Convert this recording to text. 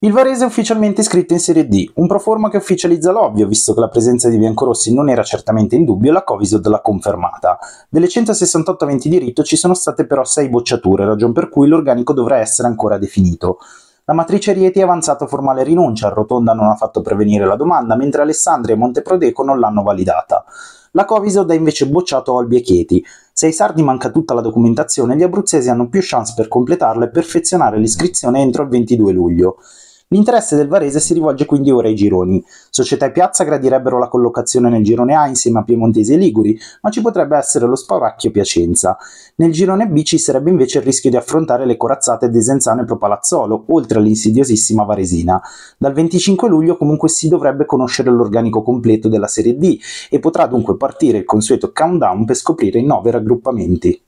Il Varese è ufficialmente iscritto in Serie D, un proforma che ufficializza l'ovvio, visto che la presenza di biancorossi non era certamente in dubbio la Covisod l'ha confermata. Delle 168 aventi diritto ci sono state però 6 bocciature, ragion per cui l'organico dovrà essere ancora definito. La matrice Rieti ha avanzato formale rinuncia, a Rotonda non ha fatto prevenire la domanda, mentre Alessandria e Monteprodeco non l'hanno validata. La Covisod ha invece bocciato Olbi e Chieti. Se ai sardi manca tutta la documentazione, gli abruzzesi hanno più chance per completarla e perfezionare l'iscrizione entro il 22 luglio. L'interesse del Varese si rivolge quindi ora ai gironi. Società e Piazza gradirebbero la collocazione nel girone A insieme a Piemontesi e Liguri, ma ci potrebbe essere lo Spauracchio Piacenza. Nel girone B ci sarebbe invece il rischio di affrontare le corazzate Desenzano e Propalazzolo, oltre all'insidiosissima Varesina. Dal 25 luglio comunque si dovrebbe conoscere l'organico completo della Serie D e potrà dunque partire il consueto countdown per scoprire i nove raggruppamenti.